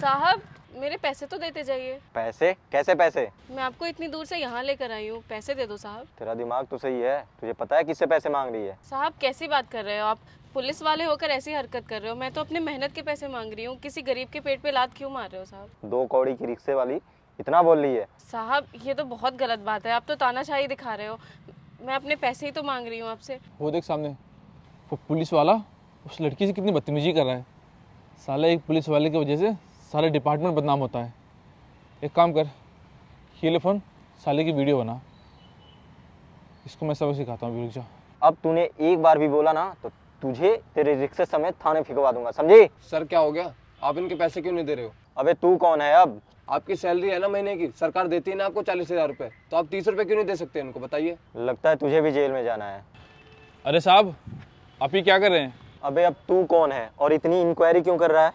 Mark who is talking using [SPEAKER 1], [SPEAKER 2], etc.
[SPEAKER 1] साहब मेरे पैसे तो देते जाइए
[SPEAKER 2] पैसे कैसे पैसे
[SPEAKER 1] मैं आपको इतनी दूर से यहाँ लेकर आई हूँ पैसे दे दो साहब
[SPEAKER 2] तेरा दिमाग तो सही है तुझे पता है किससे पैसे मांग रही है
[SPEAKER 1] साहब कैसी बात कर रहे हो आप पुलिस वाले होकर ऐसी हरकत कर रहे हो मैं तो अपने मेहनत के पैसे मांग रही हूँ किसी गरीब के पेट पे लात क्यों मार रहे हो साहब
[SPEAKER 2] दो कौड़ी की रिक्शे वाली इतना बोल रही है
[SPEAKER 1] साहब ये तो बहुत गलत बात है आप तो तानाशाही दिखा रहे हो मैं अपने पैसे ही तो मांग रही हूँ आपसे
[SPEAKER 3] वो देख सामने वो पुलिस वाला उस लड़की से कितनी बदतमीजी कर रहा है साले एक पुलिस वाले की वजह से सारे डिपार्टमेंट बदनाम होता है एक काम कर ये फ़ोन साले की वीडियो बना इसको मैं सबक सिखाता हूँ रुक जा
[SPEAKER 4] अब तूने एक बार भी बोला ना तो तुझे तेरे रिक्शे समेत थाने फिकवा दूंगा समझे सर क्या हो गया आप इनके पैसे क्यों नहीं दे रहे हो अबे तू कौन है अब आपकी सैलरी है ना महीने की सरकार देती है ना आपको चालीस हज़ार रुपये तो आप तीस रुपये क्यों नहीं दे सकते इनको बताइए लगता है तुझे भी जेल में जाना है अरे साहब आप ही क्या कर रहे हैं अबे अब तू कौन है और इतनी इंक्वायरी क्यों कर रहा है